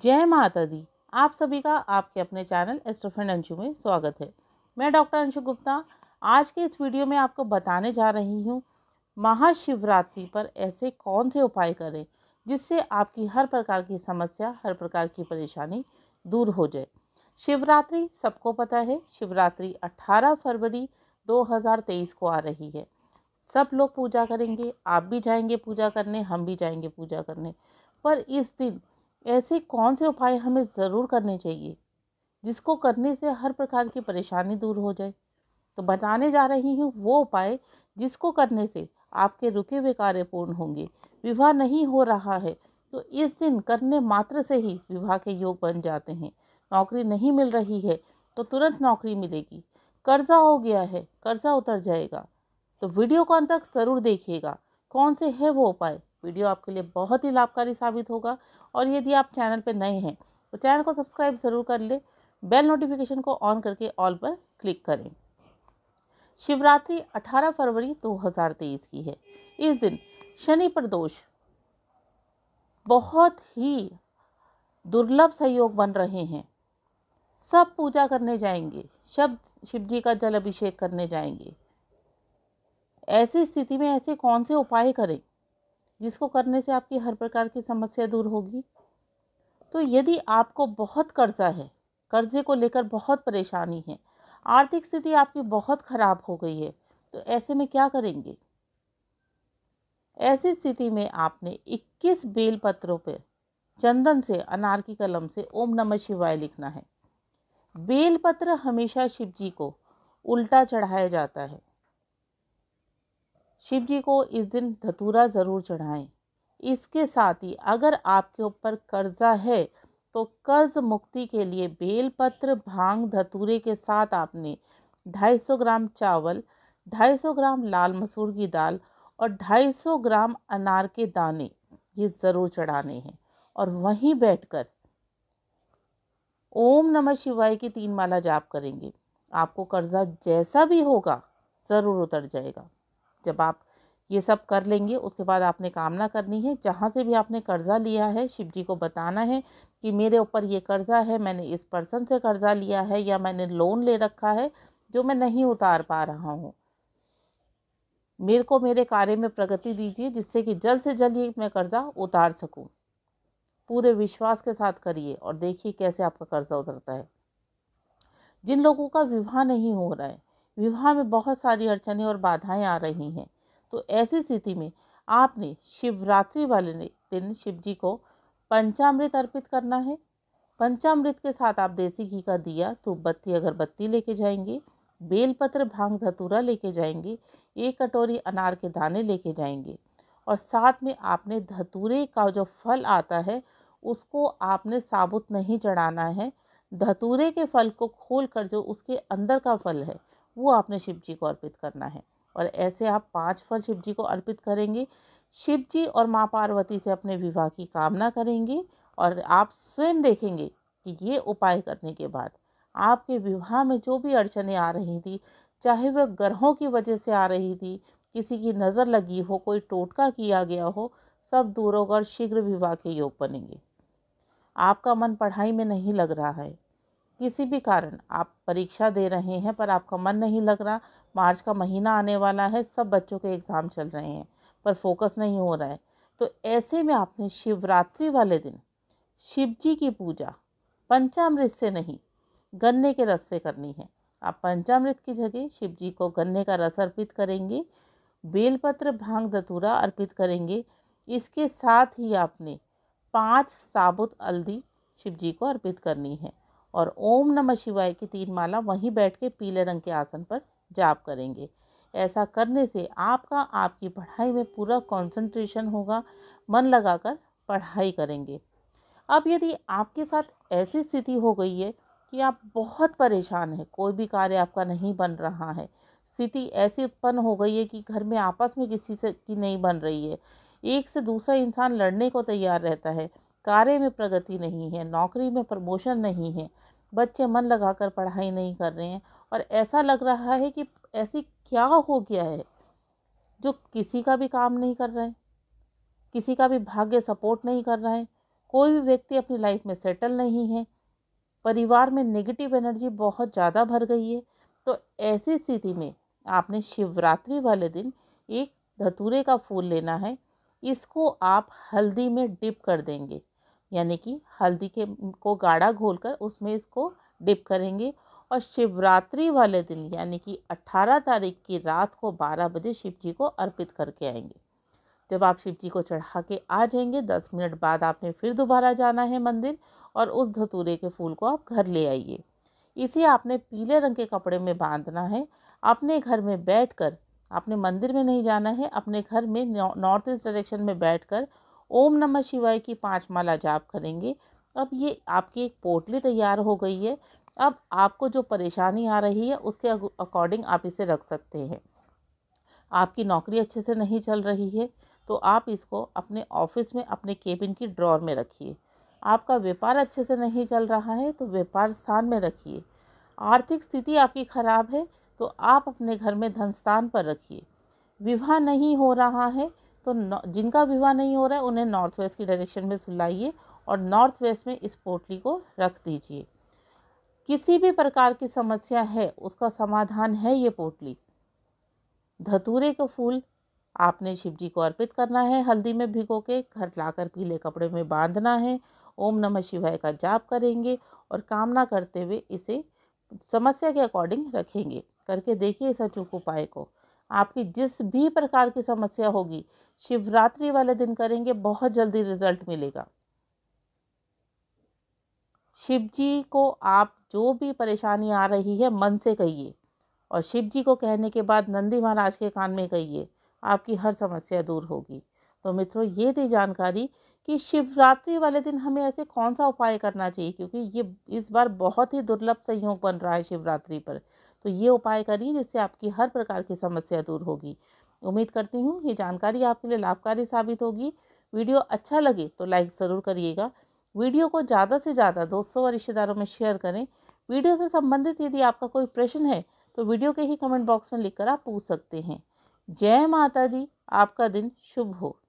जय माता दी आप सभी का आपके अपने चैनल एस्ट्रोफेंड अंशु में स्वागत है मैं डॉक्टर अंशु गुप्ता आज के इस वीडियो में आपको बताने जा रही हूँ महाशिवरात्रि पर ऐसे कौन से उपाय करें जिससे आपकी हर प्रकार की समस्या हर प्रकार की परेशानी दूर हो जाए शिवरात्रि सबको पता है शिवरात्रि अट्ठारह फरवरी दो को आ रही है सब लोग पूजा करेंगे आप भी जाएंगे पूजा करने हम भी जाएंगे पूजा करने पर इस दिन ऐसे कौन से उपाय हमें ज़रूर करने चाहिए जिसको करने से हर प्रकार की परेशानी दूर हो जाए तो बताने जा रही हूँ वो उपाय जिसको करने से आपके रुके हुए कार्य पूर्ण होंगे विवाह नहीं हो रहा है तो इस दिन करने मात्र से ही विवाह के योग बन जाते हैं नौकरी नहीं मिल रही है तो तुरंत नौकरी मिलेगी कर्जा हो गया है कर्जा उतर जाएगा तो वीडियो कॉन तक ज़रूर देखिएगा कौन से है वो उपाय वीडियो आपके लिए बहुत ही लाभकारी साबित होगा और यदि आप चैनल पर नए हैं तो चैनल को सब्सक्राइब ज़रूर कर लें बेल नोटिफिकेशन को ऑन करके ऑल पर क्लिक करें शिवरात्रि 18 फरवरी 2023 की है इस दिन शनि प्रदोष बहुत ही दुर्लभ सहयोग बन रहे हैं सब पूजा करने जाएंगे शब्द शिव जी का जल अभिषेक करने जाएंगे ऐसी स्थिति में ऐसे कौन से उपाय करें जिसको करने से आपकी हर प्रकार की समस्या दूर होगी तो यदि आपको बहुत कर्जा है कर्जे को लेकर बहुत परेशानी है आर्थिक स्थिति आपकी बहुत ख़राब हो गई है तो ऐसे में क्या करेंगे ऐसी स्थिति में आपने 21 बेल पत्रों पर चंदन से अनार की कलम से ओम नमः शिवाय लिखना है बेलपत्र हमेशा शिव जी को उल्टा चढ़ाया जाता है शिव जी को इस दिन धतूरा ज़रूर चढ़ाएं इसके साथ ही अगर आपके ऊपर कर्जा है तो कर्ज मुक्ति के लिए बेलपत्र भांग धतूरे के साथ आपने 250 ग्राम चावल 250 ग्राम लाल मसूर की दाल और 250 ग्राम अनार के दाने ये ज़रूर चढ़ाने हैं और वहीं बैठकर ओम नमः शिवाय की तीन माला जाप करेंगे आपको कर्जा जैसा भी होगा ज़रूर उतर जाएगा जब आप ये सब कर लेंगे उसके बाद आपने कामना करनी है जहाँ से भी आपने कर्ज़ा लिया है शिव जी को बताना है कि मेरे ऊपर ये कर्ज़ा है मैंने इस पर्सन से कर्ज़ा लिया है या मैंने लोन ले रखा है जो मैं नहीं उतार पा रहा हूँ मेरे को मेरे कार्य में प्रगति दीजिए जिससे कि जल्द से जल्द ही मैं कर्ज़ा उतार सकूँ पूरे विश्वास के साथ करिए और देखिए कैसे आपका कर्ज़ा उतरता है जिन लोगों का विवाह नहीं हो रहा है विवाह में बहुत सारी अड़चने और बाधाएं आ रही हैं तो ऐसी स्थिति में आपने शिवरात्रि वाले दिन शिव जी को पंचामृत अर्पित करना है पंचामृत के साथ आप देसी घी का दिया धूप बत्ती अगरबत्ती लेके जाएंगे बेलपत्र भांग धतूरा लेके जाएंगे एक कटोरी अनार के दाने लेके जाएंगे और साथ में आपने धतूरे का जो फल आता है उसको आपने साबुत नहीं चढ़ाना है धतूरे के फल को खोल कर जो उसके अंदर का फल है वो आपने शिव जी को अर्पित करना है और ऐसे आप पाँच फल शिव जी को अर्पित करेंगे शिव जी और माँ पार्वती से अपने विवाह की कामना करेंगे और आप स्वयं देखेंगे कि ये उपाय करने के बाद आपके विवाह में जो भी अड़चने आ रही थी चाहे वह ग्रहों की वजह से आ रही थी किसी की नज़र लगी हो कोई टोटका किया गया हो सब दूर होकर शीघ्र विवाह के योग बनेंगे आपका मन पढ़ाई में नहीं लग रहा है किसी भी कारण आप परीक्षा दे रहे हैं पर आपका मन नहीं लग रहा मार्च का महीना आने वाला है सब बच्चों के एग्ज़ाम चल रहे हैं पर फोकस नहीं हो रहा है तो ऐसे में आपने शिवरात्रि वाले दिन शिव जी की पूजा पंचामृत से नहीं गन्ने के रस से करनी है आप पंचामृत की जगह शिव जी को गन्ने का रस अर्पित करेंगे बेलपत्र भांग धतूरा अर्पित करेंगे इसके साथ ही आपने पांच साबुत हल्दी शिव जी को अर्पित करनी है और ओम नमः शिवाय की तीन माला वहीं बैठ के पीले रंग के आसन पर जाप करेंगे ऐसा करने से आपका आपकी पढ़ाई में पूरा कंसंट्रेशन होगा मन लगाकर पढ़ाई करेंगे अब यदि आपके साथ ऐसी स्थिति हो गई है कि आप बहुत परेशान हैं कोई भी कार्य आपका नहीं बन रहा है स्थिति ऐसी उत्पन्न हो गई है कि घर में आपस में किसी से की नहीं बन रही है एक से दूसरा इंसान लड़ने को तैयार रहता है कार्य में प्रगति नहीं है नौकरी में प्रमोशन नहीं है बच्चे मन लगाकर पढ़ाई नहीं कर रहे हैं और ऐसा लग रहा है कि ऐसी क्या हो गया है जो किसी का भी काम नहीं कर रहे हैं किसी का भी भाग्य सपोर्ट नहीं कर रहा है कोई भी व्यक्ति अपनी लाइफ में सेटल नहीं है परिवार में नेगेटिव एनर्जी बहुत ज़्यादा भर गई है तो ऐसी स्थिति में आपने शिवरात्रि वाले दिन एक धतूरे का फूल लेना है इसको आप हल्दी में डिप कर देंगे यानी कि हल्दी के को गाढ़ा घोलकर उसमें इसको डिप करेंगे और शिवरात्रि वाले दिन यानी कि 18 तारीख की रात को 12 बजे शिव जी को अर्पित करके आएंगे जब आप शिव जी को चढ़ा के आ जाएंगे दस मिनट बाद आपने फिर दोबारा जाना है मंदिर और उस धतूरे के फूल को आप घर ले आइए इसे आपने पीले रंग के कपड़े में बांधना है अपने घर में बैठ कर आपने मंदिर में नहीं जाना है अपने घर में नॉर्थ ईस्ट डायरेक्शन में बैठ कर ओम नमः शिवाय की पांच माला जाप करेंगे अब ये आपकी एक पोटली तैयार हो गई है अब आपको जो परेशानी आ रही है उसके अकॉर्डिंग आप इसे रख सकते हैं आपकी नौकरी अच्छे से नहीं चल रही है तो आप इसको अपने ऑफिस में अपने केबिन की ड्रॉर में रखिए आपका व्यापार अच्छे से नहीं चल रहा है तो व्यापार स्थान में रखिए आर्थिक स्थिति आपकी ख़राब है तो आप अपने घर में धन स्थान पर रखिए विवाह नहीं हो रहा है तो जिनका विवाह नहीं हो रहा है उन्हें नॉर्थ वेस्ट की डायरेक्शन में सुलाइए और नॉर्थ वेस्ट में इस पोटली को रख दीजिए किसी भी प्रकार की समस्या है उसका समाधान है ये पोटली धतूरे का फूल आपने शिव जी को अर्पित करना है हल्दी में भिगो के घर लाकर पीले कपड़े में बांधना है ओम नमः शिवाय का जाप करेंगे और कामना करते हुए इसे समस्या के अकॉर्डिंग रखेंगे करके देखिए इस अचूक उपाय को आपकी जिस भी प्रकार की समस्या होगी शिवरात्रि वाले दिन करेंगे बहुत जल्दी रिजल्ट मिलेगा शिव जी को आप जो भी परेशानी आ रही है मन से कहिए और शिव जी को कहने के बाद नंदी महाराज के कान में कहिए आपकी हर समस्या दूर होगी तो मित्रों ये थी जानकारी कि शिवरात्रि वाले दिन हमें ऐसे कौन सा उपाय करना चाहिए क्योंकि ये इस बार बहुत ही दुर्लभ संयोग बन रहा है शिवरात्रि पर तो ये उपाय करिए जिससे आपकी हर प्रकार की समस्या दूर होगी उम्मीद करती हूँ ये जानकारी आपके लिए लाभकारी साबित होगी वीडियो अच्छा लगे तो लाइक ज़रूर करिएगा वीडियो को ज़्यादा से ज़्यादा दोस्तों और रिश्तेदारों में शेयर करें वीडियो से संबंधित यदि आपका कोई प्रश्न है तो वीडियो के ही कमेंट बॉक्स में लिखकर आप पूछ सकते हैं जय माता दी आपका दिन शुभ हो